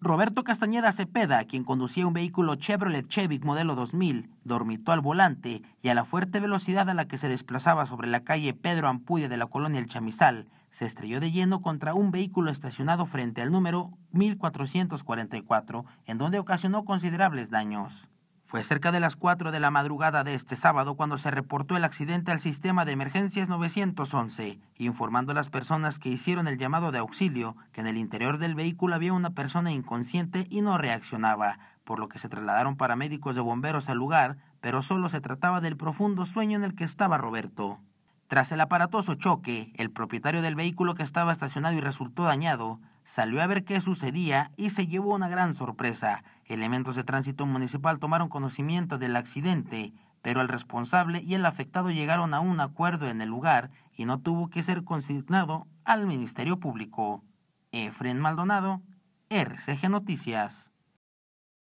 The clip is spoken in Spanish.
Roberto Castañeda Cepeda, quien conducía un vehículo Chevrolet Chevy modelo 2000, dormitó al volante y a la fuerte velocidad a la que se desplazaba sobre la calle Pedro Ampudia de la colonia El Chamizal, se estrelló de lleno contra un vehículo estacionado frente al número 1444, en donde ocasionó considerables daños. Fue cerca de las 4 de la madrugada de este sábado cuando se reportó el accidente al sistema de emergencias 911, informando a las personas que hicieron el llamado de auxilio que en el interior del vehículo había una persona inconsciente y no reaccionaba, por lo que se trasladaron paramédicos de bomberos al lugar, pero solo se trataba del profundo sueño en el que estaba Roberto. Tras el aparatoso choque, el propietario del vehículo que estaba estacionado y resultó dañado, salió a ver qué sucedía y se llevó una gran sorpresa. Elementos de tránsito municipal tomaron conocimiento del accidente, pero el responsable y el afectado llegaron a un acuerdo en el lugar y no tuvo que ser consignado al Ministerio Público. Efren Maldonado, RCG Noticias.